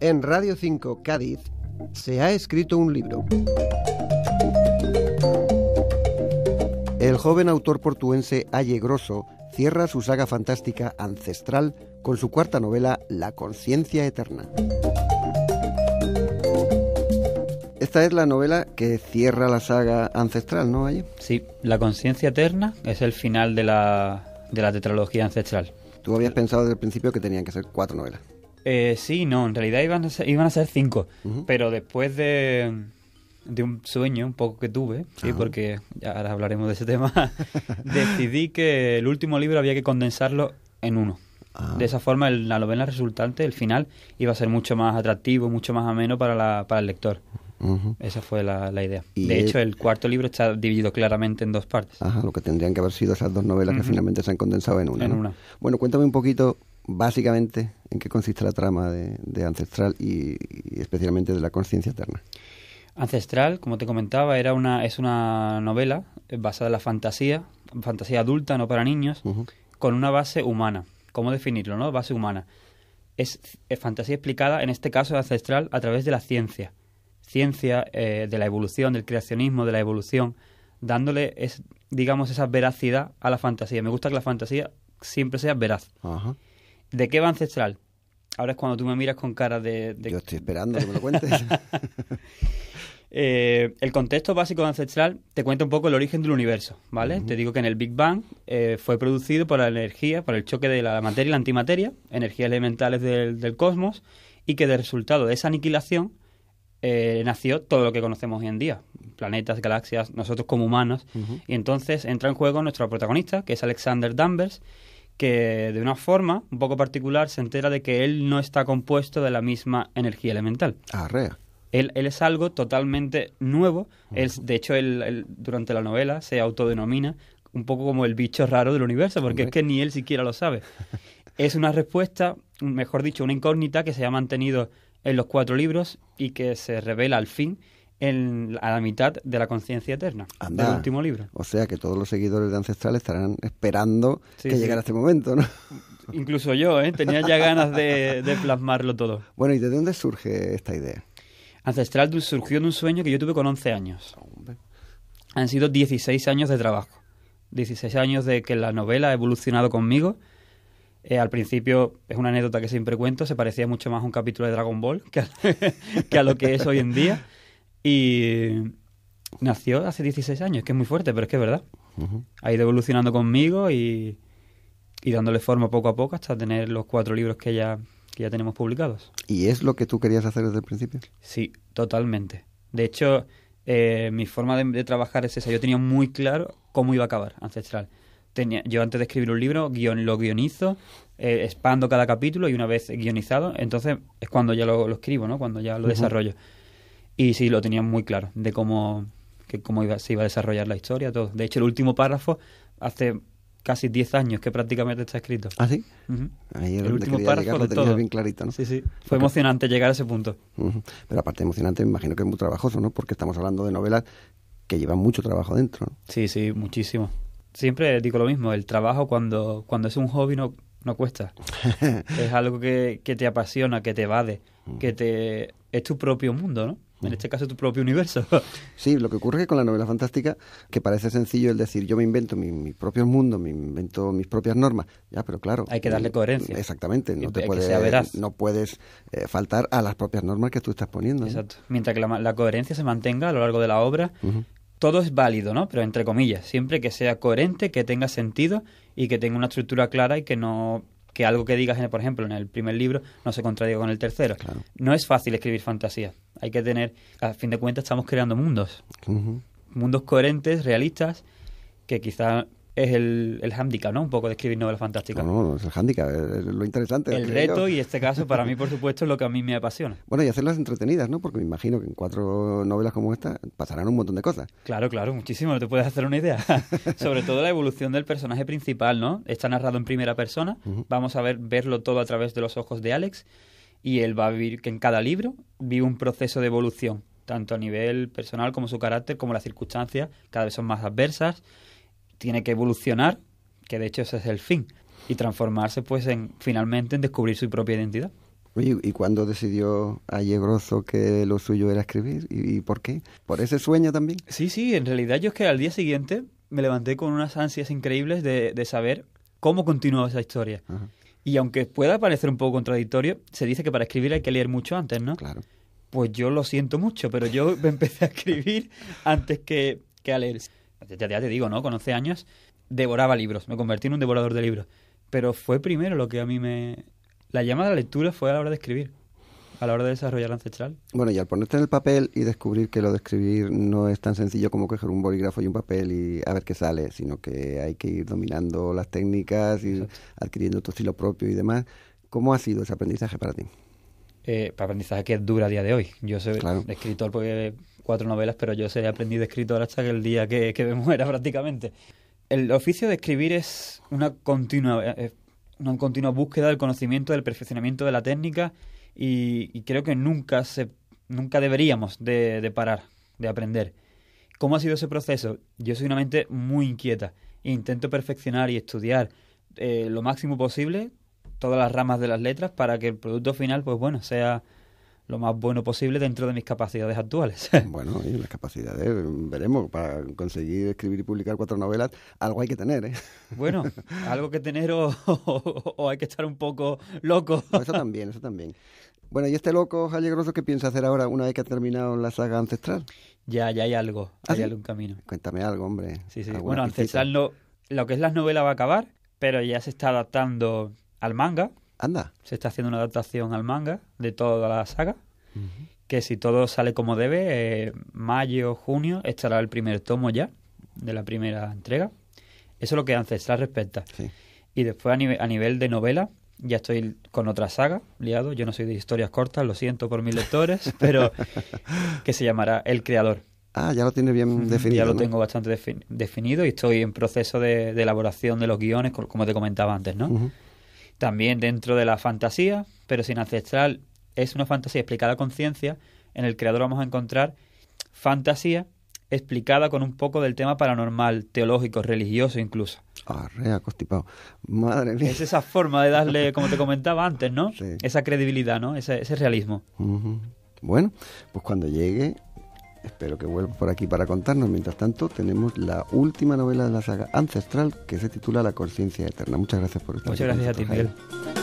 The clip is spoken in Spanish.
En Radio 5 Cádiz se ha escrito un libro. El joven autor portuense Aye Grosso cierra su saga fantástica ancestral con su cuarta novela La conciencia eterna. Esta es la novela que cierra la saga ancestral, ¿no, Aye? Sí, La conciencia eterna es el final de la, de la tetralogía ancestral. ¿Tú habías pensado desde el principio que tenían que ser cuatro novelas? Eh, sí, no, en realidad iban a ser, iban a ser cinco, pero después de, un sueño un poco que tuve, ¿sí? porque ahora hablaremos de ese tema, decidí que el último libro había que condensarlo en uno. Ah. De esa forma, la novela resultante, el final, iba a ser mucho más atractivo, mucho más ameno para, la, para el lector. Esa fue la, idea. de hecho, el cuarto libro está dividido claramente en dos partes. lo que tendrían que haber sido esas dos novelas que finalmente se han condensado en una. Bueno, cuéntame un poquito, básicamente, en qué consiste la trama de, Ancestral y, especialmente de la conciencia eterna. Ancestral, como te comentaba, era una, es una novela eh, basada en la fantasía, fantasía adulta, no para niños, con una base humana. ¿Cómo definirlo, no? Base humana. Es, es fantasía explicada, en este caso ancestral, a través de la ciencia ciencia, eh, de la evolución, del creacionismo, de la evolución, dándole, es, digamos, esa veracidad a la fantasía. Me gusta que la fantasía siempre sea veraz. ¿De qué va Ancestral? Ahora es cuando tú me miras con cara de... Yo estoy esperando que me lo cuentes. Eh, el contexto básico Ancestral te cuenta un poco el origen del universo, ¿vale? Te digo que en el Big Bang eh, fue producido por la energía, por el choque de la materia y la antimateria, energías elementales del cosmos, y que de resultado de esa aniquilación eh, nació todo lo que conocemos hoy en día, planetas, galaxias, nosotros como humanos. Y entonces entra en juego nuestro protagonista, que es Alexander Danvers, que de una forma un poco particular se entera de que él no está compuesto de la misma energía elemental. Arrea. Él, él es algo totalmente nuevo. de hecho, él, durante la novela se autodenomina un poco como el bicho raro del universo, porque es que ni él siquiera lo sabe. es una respuesta, mejor dicho, una incógnita que se ha mantenido en los cuatro libros y que se revela al fin en, a la mitad de la conciencia eterna, en del último libro. O sea que todos los seguidores de Ancestral estarán esperando que llegue llegara este momento, ¿no? Incluso yo, ¿eh? tenía ya ganas de, plasmarlo todo. Bueno, ¿y de dónde surge esta idea? Ancestral surgió de un sueño que yo tuve con 11 años. Han sido 16 años de trabajo. 16 años de que la novela ha evolucionado conmigo eh, al principio, es una anécdota que siempre cuento, se parecía mucho más a un capítulo de Dragon Ball que a, lo que es hoy en día. Y nació hace 16 años, que es muy fuerte, pero es que es verdad. Ha ido evolucionando conmigo y, dándole forma poco a poco hasta tener los cuatro libros que ya, ya tenemos publicados. ¿Y es lo que tú querías hacer desde el principio? Sí, totalmente. De hecho, eh, mi forma de, trabajar es esa. Yo tenía muy claro cómo iba a acabar Ancestral yo antes de escribir un libro, guion, lo guionizo, eh, expando cada capítulo y una vez guionizado, entonces es cuando ya lo, escribo, ¿no? Cuando ya lo desarrollo. Y sí, lo tenía muy claro de cómo, que cómo se iba a desarrollar la historia, todo. De hecho, el último párrafo hace casi 10 años que prácticamente está escrito. ¿Ah, sí? el último párrafo bien clarito, Fue emocionante llegar a ese punto. Pero aparte emocionante, me imagino que es muy trabajoso, ¿no? Porque estamos hablando de novelas que llevan mucho trabajo dentro. Sí, sí, muchísimo siempre digo lo mismo, el trabajo cuando, cuando es un hobby no, no cuesta. es algo que, que, te apasiona, que te evade, mm. que te es tu propio mundo, ¿no? En mm. este caso, tu propio universo. sí, lo que ocurre es que con la novela fantástica, que parece sencillo el decir, yo me invento mis mi propio mundo me invento mis propias normas. Ya, pero claro. Hay que darle mm, coherencia. Exactamente. No, te puedes, eh, faltar a las propias normas que tú estás poniendo. Exacto. Mientras que la, coherencia se mantenga a lo largo de la obra, todo es válido, ¿no? Pero entre comillas, siempre que sea coherente, que tenga sentido y que tenga una estructura clara y que no que algo que digas, por ejemplo, en el primer libro no se contradiga con el tercero. No es fácil escribir fantasía. Hay que tener, a fin de cuentas, estamos creando mundos. Mundos coherentes, realistas, que quizá es el, el hándicap, ¿no? Un poco de escribir novelas fantásticas. No, no, es el hándicap, es lo interesante. El reto y este caso para mí, por supuesto, es lo que a mí me apasiona. Bueno, y hacerlas entretenidas, ¿no? Porque me imagino que en cuatro novelas como esta pasarán un montón de cosas. Claro, claro, muchísimo, no te puedes hacer una idea. Sobre todo la evolución del personaje principal, ¿no? Está narrado en primera persona, vamos a ver verlo todo a través de los ojos de Alex y él va a vivir que en cada libro vive un proceso de evolución, tanto a nivel personal como su carácter, como las circunstancias cada vez son más adversas tiene que evolucionar, que de hecho ese es el fin, y transformarse pues en finalmente en descubrir su propia identidad. ¿y cuándo decidió Aye que lo suyo era escribir? ¿Y, por qué? ¿Por ese sueño también? Sí, sí, en realidad yo es que al día siguiente me levanté con unas ansias increíbles de, saber cómo continuaba esa historia. Y aunque pueda parecer un poco contradictorio, se dice que para escribir hay que leer mucho antes, ¿no? Claro. Pues yo lo siento mucho, pero yo empecé a escribir antes que, que a leer ya, te digo, ¿no? Con 11 años devoraba libros, me convertí en un devorador de libros. Pero fue primero lo que a mí me... La llama de la lectura fue a la hora de escribir a la hora de desarrollar ancestral. Bueno, y al ponerte en el papel y descubrir que lo de escribir no es tan sencillo como coger un bolígrafo y un papel y a ver qué sale, sino que hay que ir dominando las técnicas, y adquiriendo tu estilo propio y demás, ¿cómo ha sido ese aprendizaje para ti? Eh, para aprendizaje que dura a día de hoy. Yo soy escritor porque cuatro novelas, pero yo seré aprendido de escritor hasta que el día que, me muera prácticamente. El oficio de escribir es una continua, eh, una continua búsqueda del conocimiento, del perfeccionamiento de la técnica y, creo que nunca, se, nunca deberíamos de, parar, de aprender. ¿Cómo ha sido ese proceso? Yo soy una mente muy inquieta. Intento perfeccionar y estudiar eh, lo máximo posible todas las ramas de las letras para que el producto final, pues bueno, sea lo más bueno posible dentro de mis capacidades actuales. Bueno, y las capacidades, veremos, para conseguir escribir y publicar cuatro novelas, algo hay que tener, ¿eh? Bueno, algo que tener o, hay que estar un poco loco. eso también, eso también. Bueno, ¿y este loco, Jalle Grosso, qué piensa hacer ahora una vez que ha terminado la saga Ancestral? Ya, ya hay algo, ¿Ah, hay algún camino. Cuéntame algo, hombre. Sí, sí, bueno, Ancestral lo que es las novelas va a acabar, pero ya se está adaptando al manga. Anda. Se está haciendo una adaptación al manga de toda la saga. Que si todo sale como debe, eh, mayo, junio, estará el primer tomo ya de la primera entrega. Eso es lo que Ancestral respecta. respeta Y después a, nivel de novela, ya estoy con otra saga, liado. Yo no soy de historias cortas, lo siento por mis lectores, pero que se llamará El Creador. Ah, ya lo tiene bien definido. Ya lo tengo bastante definido y estoy en proceso de, elaboración de los guiones, como te comentaba antes, ¿no? También dentro de la fantasía, pero sin ancestral, es una fantasía explicada con ciencia. En el creador vamos a encontrar fantasía explicada con un poco del tema paranormal, teológico, religioso incluso. acostipado Madre mía. Es esa forma de darle, como te comentaba antes, ¿no? Esa credibilidad, ¿no? Ese, realismo. Bueno, pues cuando llegue Espero que vuelva por aquí para contarnos. Mientras tanto, tenemos la última novela de la saga ancestral que se titula La conciencia eterna. Muchas gracias por estar Muchas gracias a ti, Miguel.